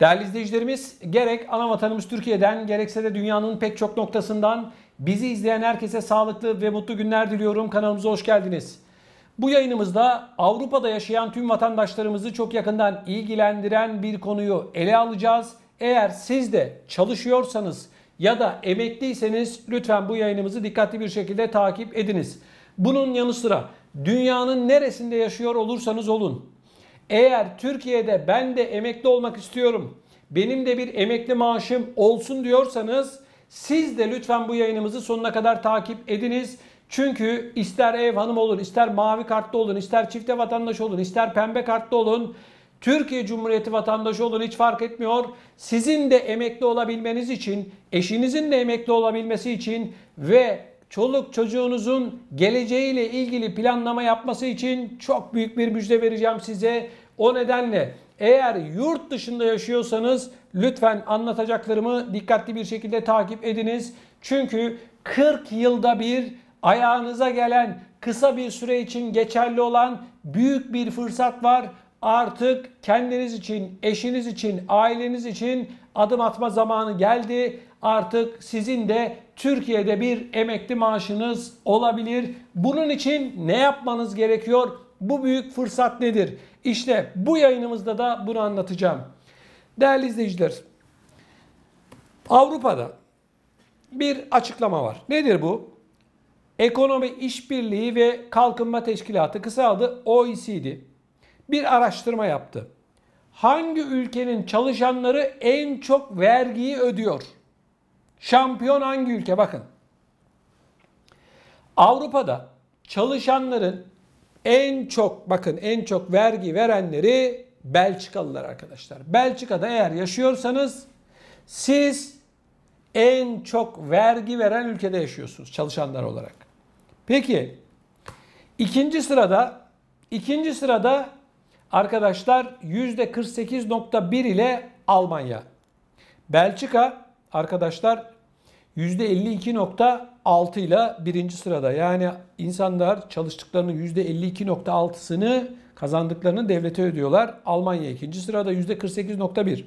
Değerli izleyicilerimiz gerek ana vatanımız Türkiye'den gerekse de dünyanın pek çok noktasından bizi izleyen herkese sağlıklı ve mutlu günler diliyorum. Kanalımıza hoş geldiniz. Bu yayınımızda Avrupa'da yaşayan tüm vatandaşlarımızı çok yakından ilgilendiren bir konuyu ele alacağız. Eğer siz de çalışıyorsanız ya da emekliyseniz lütfen bu yayınımızı dikkatli bir şekilde takip ediniz. Bunun yanı sıra dünyanın neresinde yaşıyor olursanız olun eğer Türkiye'de ben de emekli olmak istiyorum, benim de bir emekli maaşım olsun diyorsanız siz de lütfen bu yayınımızı sonuna kadar takip ediniz. Çünkü ister ev hanım olun, ister mavi kartlı olun, ister çifte vatandaş olun, ister pembe kartlı olun, Türkiye Cumhuriyeti vatandaşı olun hiç fark etmiyor. Sizin de emekli olabilmeniz için, eşinizin de emekli olabilmesi için ve çoluk çocuğunuzun geleceğiyle ilgili planlama yapması için çok büyük bir müjde vereceğim size. O nedenle eğer yurt dışında yaşıyorsanız lütfen anlatacaklarımı dikkatli bir şekilde takip ediniz. Çünkü 40 yılda bir ayağınıza gelen kısa bir süre için geçerli olan büyük bir fırsat var. Artık kendiniz için, eşiniz için, aileniz için adım atma zamanı geldi. Artık sizin de Türkiye'de bir emekli maaşınız olabilir. Bunun için ne yapmanız gerekiyor? Bu büyük fırsat nedir? İşte bu yayınımızda da bunu anlatacağım. Değerli izleyiciler, Avrupa'da bir açıklama var. Nedir bu? Ekonomi İşbirliği ve Kalkınma Teşkilatı kısa adı OECD bir araştırma yaptı. Hangi ülkenin çalışanları en çok vergiyi ödüyor? Şampiyon hangi ülke? Bakın. Avrupa'da çalışanların en çok bakın en çok vergi verenleri Belçikalılar arkadaşlar. Belçika'da eğer yaşıyorsanız siz en çok vergi veren ülkede yaşıyorsunuz çalışanlar olarak. Peki ikinci sırada ikinci sırada arkadaşlar %48.1 ile Almanya. Belçika arkadaşlar %52.6 ile birinci sırada. Yani insanlar çalıştıklarının %52.6'sını kazandıklarını devlete ödüyorlar. Almanya ikinci sırada %48.1.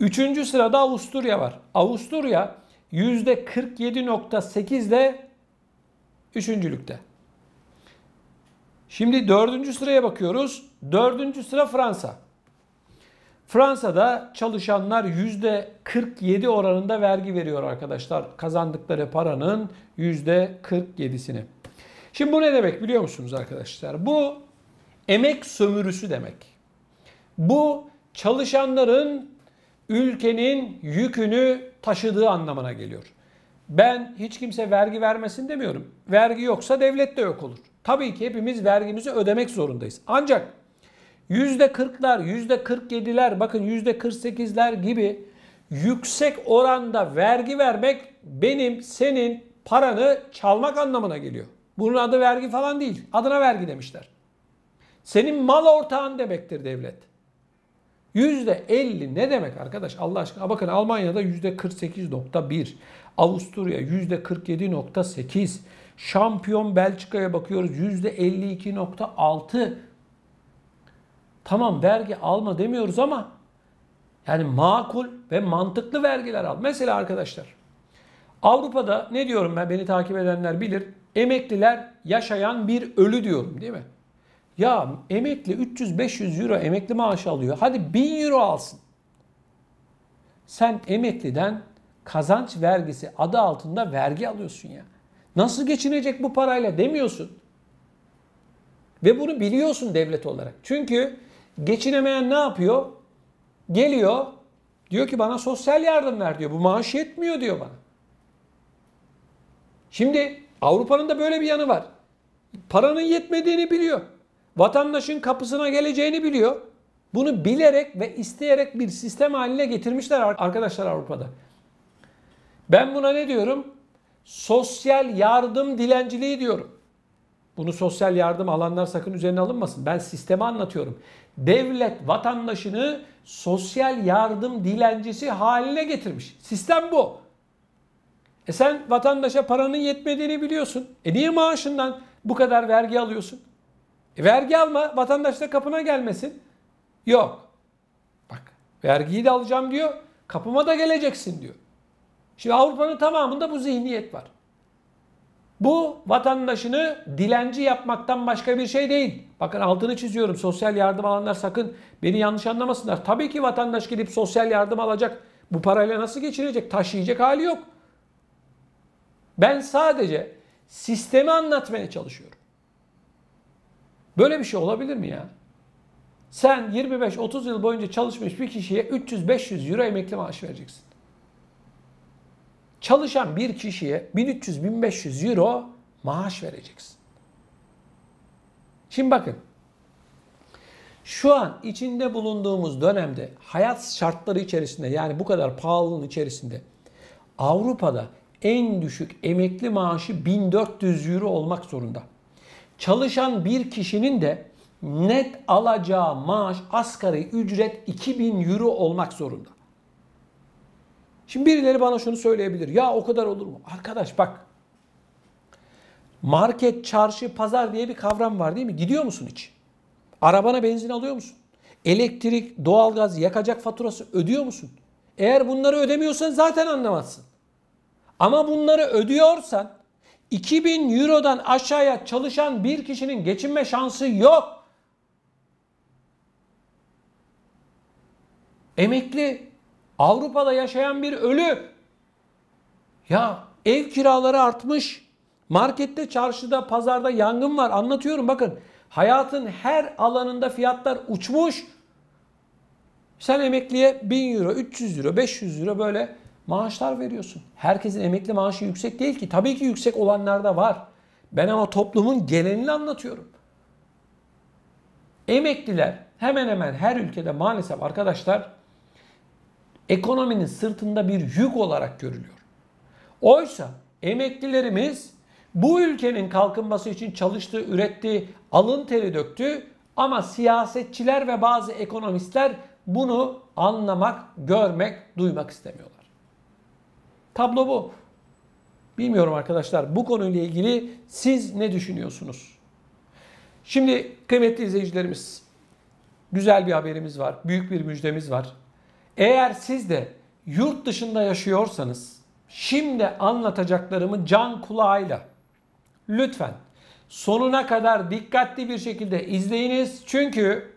Üçüncü sırada Avusturya var. Avusturya %47.8 ile üçüncülükte. Şimdi dördüncü sıraya bakıyoruz. Dördüncü sıra Fransa. Fransa'da çalışanlar %47 oranında vergi veriyor arkadaşlar. Kazandıkları paranın %47'sini. Şimdi bu ne demek biliyor musunuz arkadaşlar? Bu emek sömürüsü demek. Bu çalışanların ülkenin yükünü taşıdığı anlamına geliyor. Ben hiç kimse vergi vermesin demiyorum. Vergi yoksa devlet de yok olur. Tabii ki hepimiz vergimizi ödemek zorundayız. Ancak %40'lar, %47'ler, bakın %48'ler gibi yüksek oranda vergi vermek benim, senin paranı çalmak anlamına geliyor. Bunun adı vergi falan değil. Adına vergi demişler. Senin mal ortağın demektir devlet. %50 ne demek arkadaş Allah aşkına? Bakın Almanya'da %48.1, Avusturya %47.8, şampiyon Belçika'ya bakıyoruz %52.6, Tamam vergi alma demiyoruz ama yani makul ve mantıklı vergiler al. Mesela arkadaşlar Avrupa'da ne diyorum ben beni takip edenler bilir. Emekliler yaşayan bir ölü diyorum değil mi? Ya emekli 300-500 euro emekli maaşı alıyor. Hadi 1000 euro alsın. Sen emekliden kazanç vergisi adı altında vergi alıyorsun ya. Nasıl geçinecek bu parayla demiyorsun. Ve bunu biliyorsun devlet olarak. Çünkü Geçinemeyen ne yapıyor? Geliyor diyor ki bana sosyal yardım ver diyor. Bu maaş yetmiyor diyor bana. Şimdi Avrupa'nın da böyle bir yanı var. Paranın yetmediğini biliyor. Vatandaşın kapısına geleceğini biliyor. Bunu bilerek ve isteyerek bir sistem haline getirmişler arkadaşlar Avrupa'da. Ben buna ne diyorum? Sosyal yardım dilenciliği diyorum. Bunu sosyal yardım alanlar sakın üzerine alınmasın. Ben sistemi anlatıyorum devlet vatandaşını sosyal yardım dilencisi haline getirmiş. Sistem bu. E sen vatandaşa paranın yetmediğini biliyorsun. E niye maaşından bu kadar vergi alıyorsun? E vergi alma, vatandaş da kapına gelmesin. Yok. Bak, vergiyi de alacağım diyor, kapıma da geleceksin diyor. Şimdi Avrupa'nın tamamında bu zihniyet var. Bu vatandaşını dilenci yapmaktan başka bir şey değil. Bakın altını çiziyorum. Sosyal yardım alanlar sakın beni yanlış anlamasınlar. Tabii ki vatandaş gidip sosyal yardım alacak. Bu parayla nasıl geçirecek? Taşıyacak hali yok. Ben sadece sistemi anlatmaya çalışıyorum. Böyle bir şey olabilir mi ya? Sen 25-30 yıl boyunca çalışmış bir kişiye 300-500 euro emekli maaşı vereceksin çalışan bir kişiye 1300-1500 euro maaş vereceksin. Şimdi bakın. Şu an içinde bulunduğumuz dönemde hayat şartları içerisinde yani bu kadar pahalılığın içerisinde Avrupa'da en düşük emekli maaşı 1400 euro olmak zorunda. Çalışan bir kişinin de net alacağı maaş asgari ücret 2000 euro olmak zorunda. Şimdi birileri bana şunu söyleyebilir. Ya o kadar olur mu? Arkadaş bak. Market, çarşı, pazar diye bir kavram var değil mi? Gidiyor musun hiç? Arabana benzin alıyor musun? Elektrik, doğalgaz, yakacak faturası ödüyor musun? Eğer bunları ödemiyorsan zaten anlamazsın. Ama bunları ödüyorsan 2000 Euro'dan aşağıya çalışan bir kişinin geçinme şansı yok. Emekli Avrupa'da yaşayan bir ölü. Ya ev kiraları artmış. Markette, çarşıda, pazarda yangın var. Anlatıyorum bakın. Hayatın her alanında fiyatlar uçmuş. Sen emekliye 1000 euro, 300 euro, 500 euro böyle maaşlar veriyorsun. Herkesin emekli maaşı yüksek değil ki. Tabii ki yüksek olanlar da var. Ben ama toplumun genelini anlatıyorum. Emekliler hemen hemen her ülkede maalesef arkadaşlar ekonominin sırtında bir yük olarak görülüyor. Oysa emeklilerimiz bu ülkenin kalkınması için çalıştığı, ürettiği, alın teri döktü ama siyasetçiler ve bazı ekonomistler bunu anlamak, görmek, duymak istemiyorlar. Tablo bu. Bilmiyorum arkadaşlar bu konuyla ilgili siz ne düşünüyorsunuz? Şimdi kıymetli izleyicilerimiz güzel bir haberimiz var, büyük bir müjdemiz var. Eğer siz de yurt dışında yaşıyorsanız şimdi anlatacaklarımı can kulağıyla lütfen sonuna kadar dikkatli bir şekilde izleyiniz. Çünkü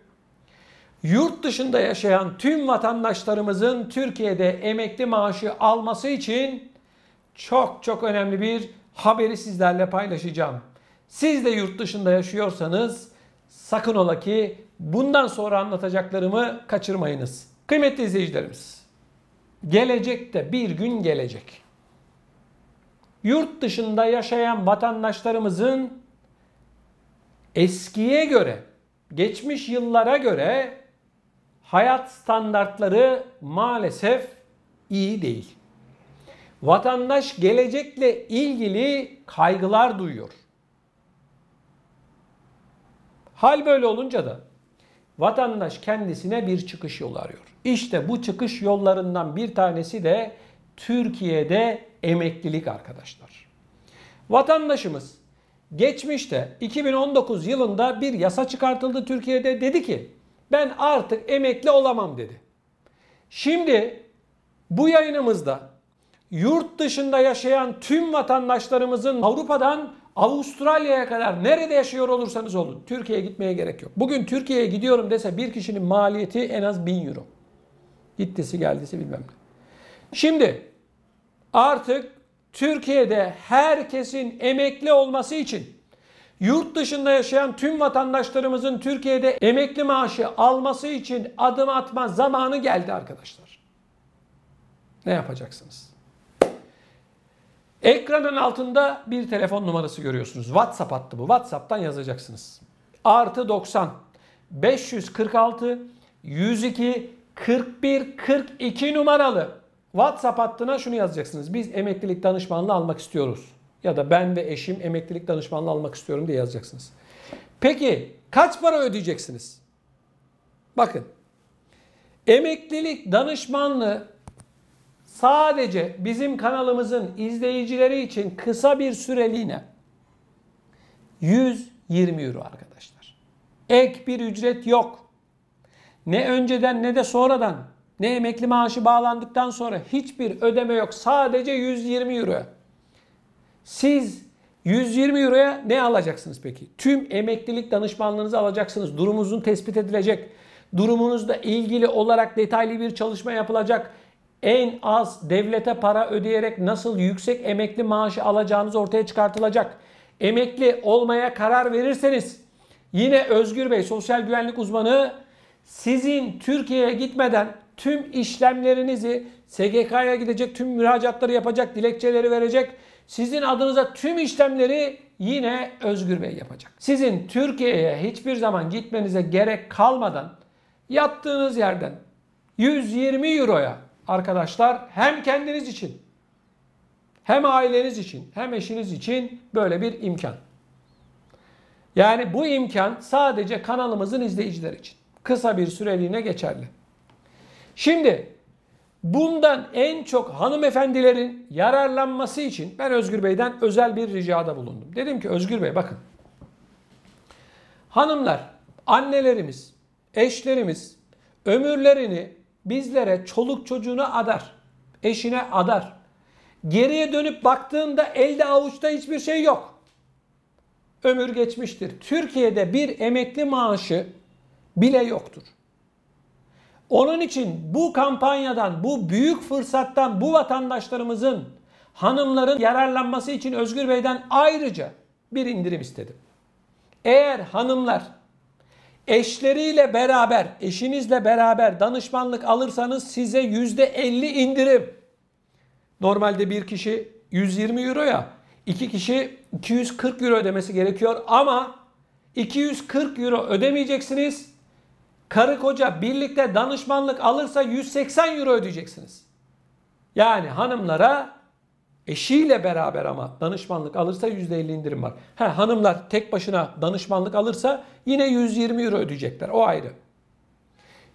yurt dışında yaşayan tüm vatandaşlarımızın Türkiye'de emekli maaşı alması için çok çok önemli bir haberi sizlerle paylaşacağım. Siz de yurt dışında yaşıyorsanız sakın ola ki bundan sonra anlatacaklarımı kaçırmayınız. Kıymetli izleyicilerimiz, gelecekte bir gün gelecek. Yurt dışında yaşayan vatandaşlarımızın eskiye göre, geçmiş yıllara göre hayat standartları maalesef iyi değil. Vatandaş gelecekle ilgili kaygılar duyuyor. Hal böyle olunca da vatandaş kendisine bir çıkış yolu arıyor. İşte bu çıkış yollarından bir tanesi de Türkiye'de emeklilik arkadaşlar. Vatandaşımız geçmişte 2019 yılında bir yasa çıkartıldı Türkiye'de dedi ki ben artık emekli olamam dedi. Şimdi bu yayınımızda yurt dışında yaşayan tüm vatandaşlarımızın Avrupa'dan Avustralya'ya kadar nerede yaşıyor olursanız olun Türkiye'ye gitmeye gerek yok. Bugün Türkiye'ye gidiyorum dese bir kişinin maliyeti en az 1000 euro. Gittisi geldisi bilmem ne. Şimdi artık Türkiye'de herkesin emekli olması için yurt dışında yaşayan tüm vatandaşlarımızın Türkiye'de emekli maaşı alması için adım atma zamanı geldi arkadaşlar. Ne yapacaksınız? Ekranın altında bir telefon numarası görüyorsunuz. WhatsApp attı bu. WhatsApp'tan yazacaksınız. Artı 90 546 102 41 42 numaralı WhatsApp hattına şunu yazacaksınız. Biz emeklilik danışmanlığı almak istiyoruz. Ya da ben ve eşim emeklilik danışmanlığı almak istiyorum diye yazacaksınız. Peki kaç para ödeyeceksiniz? Bakın. Emeklilik danışmanlığı sadece bizim kanalımızın izleyicileri için kısa bir süreliğine 120 euro arkadaşlar. Ek bir ücret yok. Ne önceden ne de sonradan ne emekli maaşı bağlandıktan sonra hiçbir ödeme yok. Sadece 120 euro. Siz 120 euroya ne alacaksınız peki? Tüm emeklilik danışmanlığınızı alacaksınız. Durumunuzun tespit edilecek. Durumunuzla ilgili olarak detaylı bir çalışma yapılacak en az devlete para ödeyerek nasıl yüksek emekli maaşı alacağınız ortaya çıkartılacak. Emekli olmaya karar verirseniz yine Özgür Bey sosyal güvenlik uzmanı sizin Türkiye'ye gitmeden tüm işlemlerinizi SGK'ya gidecek, tüm müracaatları yapacak, dilekçeleri verecek. Sizin adınıza tüm işlemleri yine Özgür Bey yapacak. Sizin Türkiye'ye hiçbir zaman gitmenize gerek kalmadan yattığınız yerden 120 euroya arkadaşlar hem kendiniz için hem aileniz için hem eşiniz için böyle bir imkan. Yani bu imkan sadece kanalımızın izleyiciler için. Kısa bir süreliğine geçerli. Şimdi bundan en çok hanımefendilerin yararlanması için ben Özgür Bey'den özel bir ricada bulundum. Dedim ki Özgür Bey bakın. Hanımlar, annelerimiz, eşlerimiz ömürlerini bizlere çoluk çocuğunu adar, eşine adar. Geriye dönüp baktığında elde avuçta hiçbir şey yok. Ömür geçmiştir. Türkiye'de bir emekli maaşı bile yoktur. Onun için bu kampanyadan, bu büyük fırsattan bu vatandaşlarımızın, hanımların yararlanması için Özgür Bey'den ayrıca bir indirim istedim. Eğer hanımlar Eşleriyle beraber, eşinizle beraber danışmanlık alırsanız size yüzde %50 indirim. Normalde bir kişi 120 euro ya, iki kişi 240 euro ödemesi gerekiyor ama 240 euro ödemeyeceksiniz. Karı koca birlikte danışmanlık alırsa 180 euro ödeyeceksiniz. Yani hanımlara Eşiyle beraber ama danışmanlık alırsa %50 indirim var. Ha, hanımlar tek başına danışmanlık alırsa yine 120 euro ödeyecekler. O ayrı.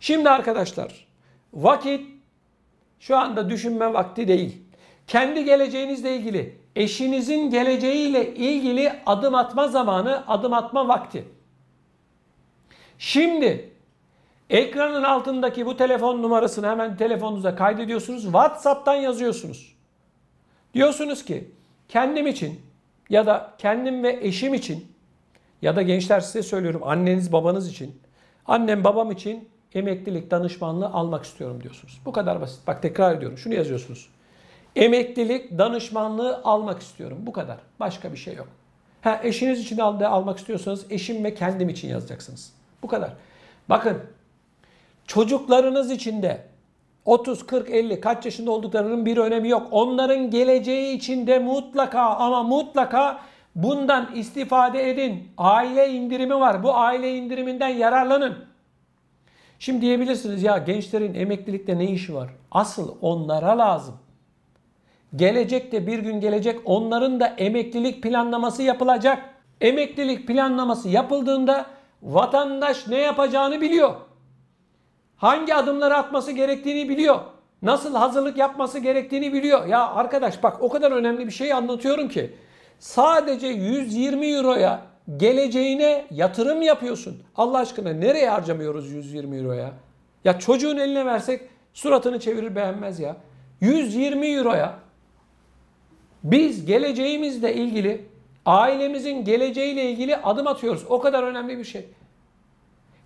Şimdi arkadaşlar vakit şu anda düşünme vakti değil. Kendi geleceğinizle ilgili, eşinizin geleceğiyle ilgili adım atma zamanı, adım atma vakti. Şimdi ekranın altındaki bu telefon numarasını hemen telefonunuza kaydediyorsunuz. WhatsApp'tan yazıyorsunuz. Diyorsunuz ki kendim için ya da kendim ve eşim için ya da gençler size söylüyorum anneniz babanız için annem babam için emeklilik danışmanlığı almak istiyorum diyorsunuz. Bu kadar basit. Bak tekrar ediyorum. Şunu yazıyorsunuz. Emeklilik danışmanlığı almak istiyorum. Bu kadar. Başka bir şey yok. Ha, eşiniz için al, almak istiyorsanız eşim ve kendim için yazacaksınız. Bu kadar. Bakın çocuklarınız için de 30, 40, 50 kaç yaşında olduklarının bir önemi yok. Onların geleceği içinde mutlaka ama mutlaka bundan istifade edin. Aile indirimi var. Bu aile indiriminden yararlanın. Şimdi diyebilirsiniz ya gençlerin emeklilikte ne işi var? Asıl onlara lazım. Gelecekte bir gün gelecek onların da emeklilik planlaması yapılacak. Emeklilik planlaması yapıldığında vatandaş ne yapacağını biliyor. Hangi adımları atması gerektiğini biliyor. Nasıl hazırlık yapması gerektiğini biliyor. Ya arkadaş bak o kadar önemli bir şey anlatıyorum ki. Sadece 120 euroya geleceğine yatırım yapıyorsun. Allah aşkına nereye harcamıyoruz 120 euroya? Ya çocuğun eline versek suratını çevirir beğenmez ya. 120 euroya biz geleceğimizle ilgili, ailemizin geleceğiyle ilgili adım atıyoruz. O kadar önemli bir şey.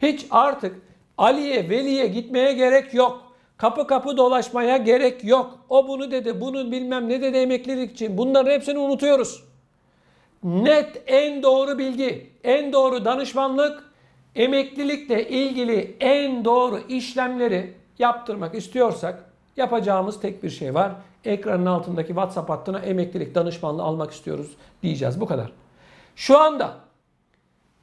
Hiç artık Ali'ye, Veli'ye gitmeye gerek yok. Kapı kapı dolaşmaya gerek yok. O bunu dedi, bunu bilmem ne dedi emeklilik için. Bunların hepsini unutuyoruz. Net en doğru bilgi, en doğru danışmanlık, emeklilikle ilgili en doğru işlemleri yaptırmak istiyorsak yapacağımız tek bir şey var. Ekranın altındaki WhatsApp hattına emeklilik danışmanlığı almak istiyoruz diyeceğiz. Bu kadar. Şu anda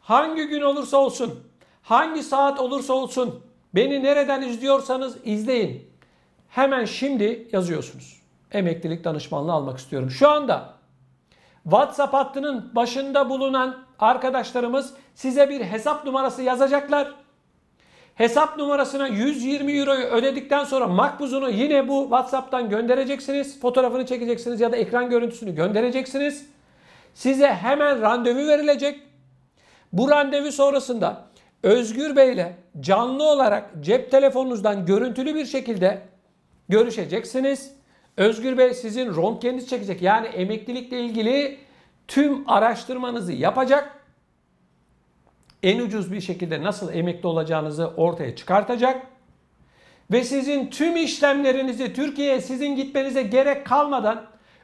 hangi gün olursa olsun Hangi saat olursa olsun beni nereden izliyorsanız izleyin. Hemen şimdi yazıyorsunuz. Emeklilik danışmanlığı almak istiyorum. Şu anda WhatsApp hattının başında bulunan arkadaşlarımız size bir hesap numarası yazacaklar. Hesap numarasına 120 euroyu ödedikten sonra makbuzunu yine bu WhatsApp'tan göndereceksiniz. Fotoğrafını çekeceksiniz ya da ekran görüntüsünü göndereceksiniz. Size hemen randevu verilecek. Bu randevu sonrasında Özgür Bey ile canlı olarak cep telefonunuzdan görüntülü bir şekilde görüşeceksiniz. Özgür Bey sizin röntgeninizi çekecek. Yani emeklilikle ilgili tüm araştırmanızı yapacak. En ucuz bir şekilde nasıl emekli olacağınızı ortaya çıkartacak. Ve sizin tüm işlemlerinizi Türkiye'ye sizin gitmenize gerek kalmadan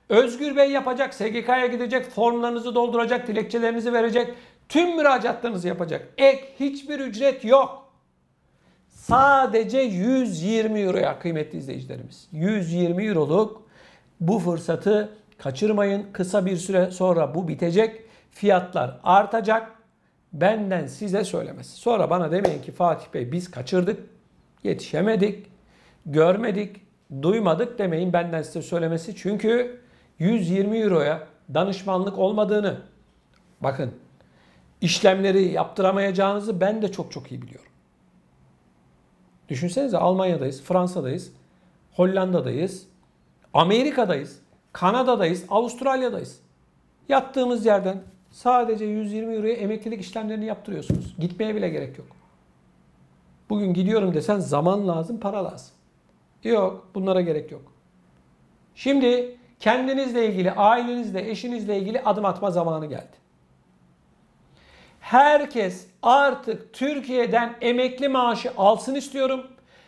Özgür Bey yapacak, SGK'ya gidecek, formlarınızı dolduracak, dilekçelerinizi verecek, Tüm müracaatlarınızı yapacak. Ek hiçbir ücret yok. Sadece 120 euroya kıymetli izleyicilerimiz. 120 euroluk bu fırsatı kaçırmayın. Kısa bir süre sonra bu bitecek. Fiyatlar artacak. Benden size söylemesi. Sonra bana demeyin ki Fatih Bey biz kaçırdık, yetişemedik, görmedik, duymadık demeyin benden size söylemesi. Çünkü 120 euroya danışmanlık olmadığını bakın işlemleri yaptıramayacağınızı ben de çok çok iyi biliyorum. Düşünsenize Almanya'dayız, Fransa'dayız, Hollanda'dayız, Amerika'dayız, Kanada'dayız, Avustralya'dayız. Yattığımız yerden sadece 120 euroya emeklilik işlemlerini yaptırıyorsunuz. Gitmeye bile gerek yok. Bugün gidiyorum desen zaman lazım, para lazım. Yok, bunlara gerek yok. Şimdi kendinizle ilgili, ailenizle, eşinizle ilgili adım atma zamanı geldi herkes artık Türkiye'den emekli maaşı alsın istiyorum.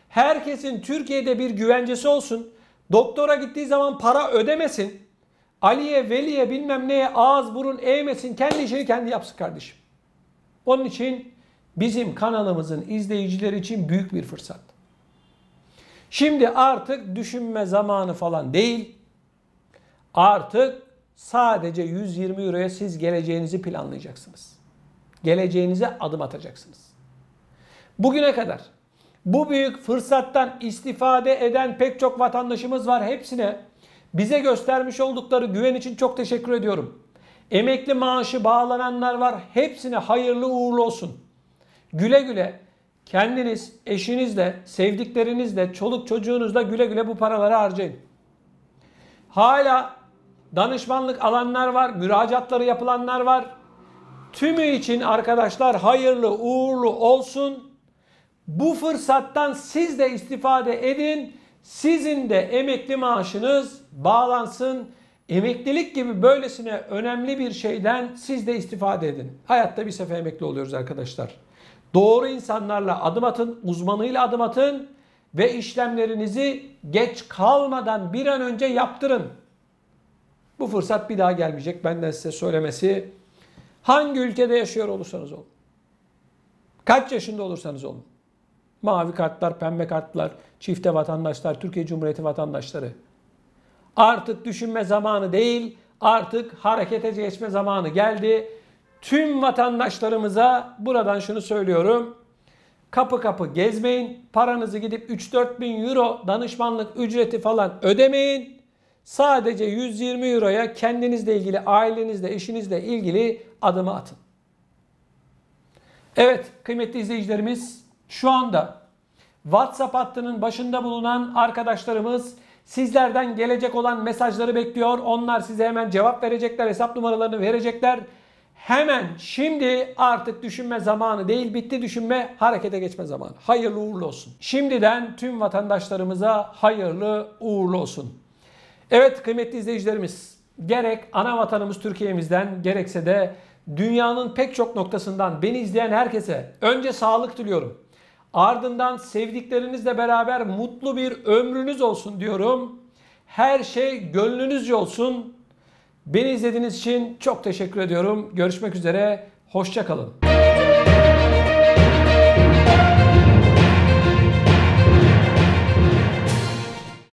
Herkesin Türkiye'de bir güvencesi olsun. Doktora gittiği zaman para ödemesin. Ali'ye, Veli'ye bilmem neye ağız burun eğmesin. Kendi işini kendi yapsın kardeşim. Onun için bizim kanalımızın izleyicileri için büyük bir fırsat. Şimdi artık düşünme zamanı falan değil. Artık sadece 120 euroya siz geleceğinizi planlayacaksınız geleceğinize adım atacaksınız. Bugüne kadar bu büyük fırsattan istifade eden pek çok vatandaşımız var. Hepsine bize göstermiş oldukları güven için çok teşekkür ediyorum. Emekli maaşı bağlananlar var. Hepsine hayırlı uğurlu olsun. Güle güle kendiniz, eşinizle, sevdiklerinizle, çoluk çocuğunuzla güle güle bu paraları harcayın. Hala danışmanlık alanlar var, müracaatları yapılanlar var. Tümü için arkadaşlar hayırlı uğurlu olsun. Bu fırsattan siz de istifade edin. Sizin de emekli maaşınız bağlansın. Emeklilik gibi böylesine önemli bir şeyden siz de istifade edin. Hayatta bir sefer emekli oluyoruz arkadaşlar. Doğru insanlarla adım atın, uzmanıyla adım atın ve işlemlerinizi geç kalmadan bir an önce yaptırın. Bu fırsat bir daha gelmeyecek benden size söylemesi Hangi ülkede yaşıyor olursanız olun. Kaç yaşında olursanız olun. Mavi kartlar, pembe kartlar, çifte vatandaşlar, Türkiye Cumhuriyeti vatandaşları. Artık düşünme zamanı değil, artık harekete geçme zamanı geldi. Tüm vatandaşlarımıza buradan şunu söylüyorum. Kapı kapı gezmeyin. Paranızı gidip 3-4 bin euro danışmanlık ücreti falan ödemeyin. Sadece 120 euroya kendinizle ilgili, ailenizle, işinizle ilgili adımı atın. Evet kıymetli izleyicilerimiz şu anda WhatsApp hattının başında bulunan arkadaşlarımız sizlerden gelecek olan mesajları bekliyor. Onlar size hemen cevap verecekler, hesap numaralarını verecekler. Hemen şimdi artık düşünme zamanı değil bitti düşünme harekete geçme zamanı. Hayırlı uğurlu olsun. Şimdiden tüm vatandaşlarımıza hayırlı uğurlu olsun. Evet kıymetli izleyicilerimiz gerek ana vatanımız Türkiye'mizden gerekse de dünyanın pek çok noktasından beni izleyen herkese önce sağlık diliyorum. Ardından sevdiklerinizle beraber mutlu bir ömrünüz olsun diyorum. Her şey gönlünüzce olsun. Beni izlediğiniz için çok teşekkür ediyorum. Görüşmek üzere. Hoşçakalın.